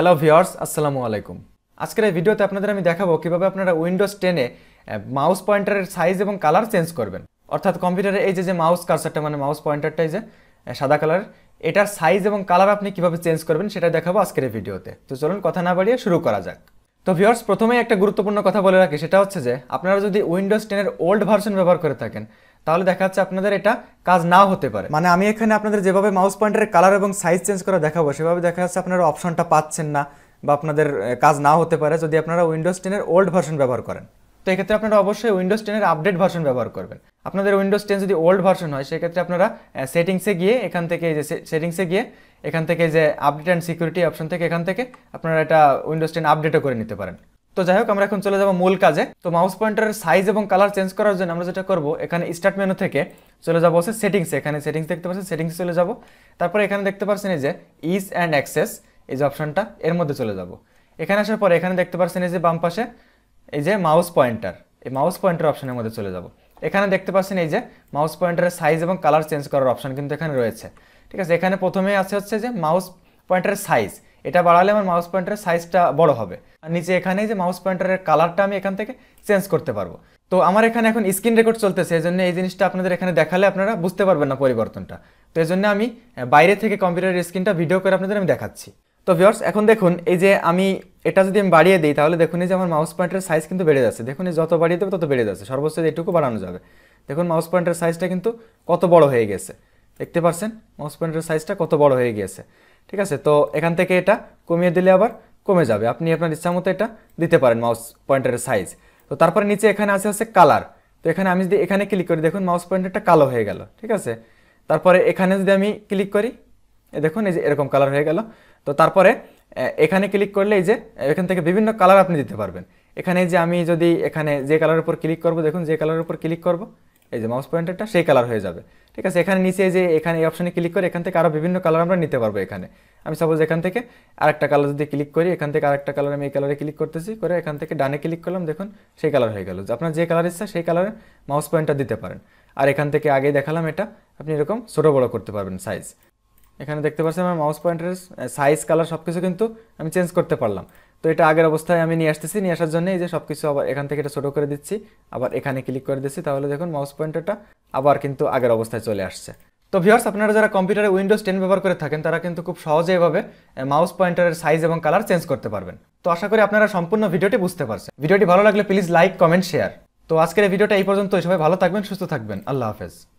hello viewers আসসালামু আলাইকুম আজকের এই ভিডিওতে আপনাদের আমি দেখাবো কীভাবে আপনারা উইন্ডোজ টেনে মাউস পয়েন্টারের সাইজ এবং কালার চেঞ্জ করবেন অর্থাৎ কম্পিউটারে এই যে যে মাউস কার্সারটা মানে মাউস পয়েন্টারটাই যে সাদা কালার এটার সাইজ এবং কালার আপনি কীভাবে চেঞ্জ করবেন সেটা দেখাবো আজকের এই ভিডিওতে তো চলুন কথা না বাড়িয়ে শুরু করা যাক তো ভিওর্স প্রথমেই একটা গুরুত্বপূর্ণ কথা বলে রাখি সেটা হচ্ছে যে আপনারা যদি উইন্ডোজ টেনের ওল্ড ভার্সন ব্যবহার করে থাকেন তাহলে দেখা যাচ্ছে আপনাদের এটা কাজ নাও হতে পারে মানে আমি এখানে আপনাদের যেভাবে মাউস পয়েন্টারের কালার এবং সাইজ চেঞ্জ করে দেখাবো সেভাবে দেখা যাচ্ছে আপনারা অপশনটা পাচ্ছেন না বা আপনাদের কাজ নাও হতে পারে যদি আপনারা উইন্ডোজ টেনের ওল্ড ভার্সন ব্যবহার করেন তো এক্ষেত্রে আপনারা অবশ্যই উইন্ডোজ টেনের আপডেট ভার্সন ব্যবহার করবেন আপনাদের উইন্ডোজ টেন যদি ওল্ড ভার্সন হয় সেক্ষেত্রে আপনারা সেটিংসে গিয়ে এখান থেকে যে সেটিংসে গিয়ে এখান থেকে যে আপডেট অ্যান্ড সিকিউরিটি অপশন থেকে এখান থেকে আপনারা এটা উইন্ডোজ টেন আপডেটও করে নিতে পারেন তো যাই হোক আমরা এখন চলে যাবো মূল কাজে তো মাউস পয়েন্টারের সাইজ এবং কালার চেঞ্জ করার জন্য আমরা যেটা করবো এখানে স্টার্ট মেনু থেকে চলে যাবো হচ্ছে সেটিংসে এখানে সেটিংস দেখতে পাচ্ছেন সেটিংসে চলে যাবো তারপরে এখানে দেখতে পাচ্ছেন এই যে ইস অ্যান্ড অ্যাক্সেস এই যে অপশনটা এর মধ্যে চলে যাব এখানে আসার পরে এখানে দেখতে পাচ্ছেন এই যে বাম পাশে এই যে মাউস পয়েন্টার এই মাউস পয়েন্টার অপশনের মধ্যে চলে যাব এখানে দেখতে পাচ্ছেন এই যে মাউস পয়েন্টারের সাইজ এবং কালার চেঞ্জ করার অপশন কিন্তু এখানে রয়েছে ঠিক আছে এখানে প্রথমে আছে হচ্ছে যে মাউস পয়েন্টারের সাইজ এটা বাড়ালে আমার মাউস পয়েন্টারের সাইজটা বড় হবে আর নিচে এখানে যে মাউস পয়েন্টারের কালারটা আমি এখান থেকে চেঞ্জ করতে পারবো তো আমার এখানে এখন স্ক্রিন রেকর্ড চলতেছে এই জন্য এই জিনিসটা আপনাদের এখানে দেখালে আপনারা বুঝতে পারবেন না পরিবর্তনটা তো এই জন্য আমি বাইরে থেকে কম্পিউটারের স্ক্রিনটা ভিডিও করে আপনাদের আমি দেখাচ্ছি তো ভিওর্স এখন দেখুন এই যে আমি এটা যদি আমি বাড়িয়ে দিই তাহলে দেখুন এই যে আমার মাউস পয়েন্টের সাইজ কিন্তু বেড়ে যাচ্ছে দেখুন এই যত বাড়িয়ে দেবে তত বেড়ে যাচ্ছে সর্বোচ্চ এটুকু বাড়ানো যাবে দেখুন মাউস পয়েন্টের সাইজটা কিন্তু কত বড় হয়ে গেছে দেখতে পাচ্ছেন মাউস পয়েন্টের সাইজটা কত বড় হয়ে গিয়েছে ঠিক আছে তো এখান থেকে এটা কমিয়ে দিলে আবার কমে যাবে আপনি আপনার ইচ্ছা মতো এটা দিতে পারেন মাউস পয়েন্টের সাইজ তো তারপরে নিচে এখানে আছে হচ্ছে কালার তো এখানে আমি যদি এখানে ক্লিক করি দেখুন মাউস পয়েন্টারটা কালো হয়ে গেল ঠিক আছে তারপরে এখানে যদি আমি ক্লিক করি দেখুন এই যে এরকম কালার হয়ে গেল তো তারপরে এখানে ক্লিক করলে এই যে এখান থেকে বিভিন্ন কালার আপনি দিতে পারবেন এখানে যে আমি যদি এখানে যে কালারের উপর ক্লিক করব দেখুন যে কালারের উপর ক্লিক করব এই যে মাউস পয়েন্টারটা সেই কালার হয়ে যাবে ঠিক আছে এখানে নিচে যে এখানে এই অপশানে ক্লিক করে এখান থেকে আরও বিভিন্ন কালার আমরা নিতে পারবো এখানে আমি সাপোজ এখান থেকে আরেকটা কালার যদি ক্লিক করি এখান থেকে আরেকটা কালার আমি এই কালারে ক্লিক করতেছি করে এখান থেকে ডানে ক্লিক করলাম দেখুন সেই কালার হয়ে গেল আপনার যে কালার ইচ্ছা সেই কালারে মাউস পয়েন্টার দিতে পারেন আর এখান থেকে আগে দেখালাম এটা আপনি এরকম ছোটো বড়ো করতে পারবেন সাইজ এখানে দেখতে পাচ্ছি আমার মাউস পয়েন্টের সাইজ কালার সব কিছু কিন্তু আমি চেঞ্জ করতে পারলাম তো এটা আগের অবস্থায় আমি নিয়ে আসতেছি নিয়ে আসার জন্য এই যে সব কিছু আবার এখান থেকে এটা ছোটো করে দিচ্ছি আবার এখানে ক্লিক করে দিচ্ছি তাহলে দেখুন মাউস পয়েন্টারটা আবার কিন্তু আগের অবস্থায় চলে আসছে তো ভিউয়ার্স আপনারা যারা কম্পিউটারে উইন্ডোজ টেন ব্যবহার করে থাকেন তারা কিন্তু খুব সহজে এভাবে মাউস পয়েন্টারের সাইজ এবং কালার চেঞ্জ করতে পারবেন তো আশা করি আপনারা সম্পূর্ণ ভিডিওটি বুঝতে পারছেন ভিডিওটি ভালো লাগলে প্লিজ লাইক কমেন্ট শেয়ার তো আজকের ভিডিওটা এই পর্যন্ত সবাই ভালো থাকবেন সুস্থ থাকবেন আল্লাহ হাফেজ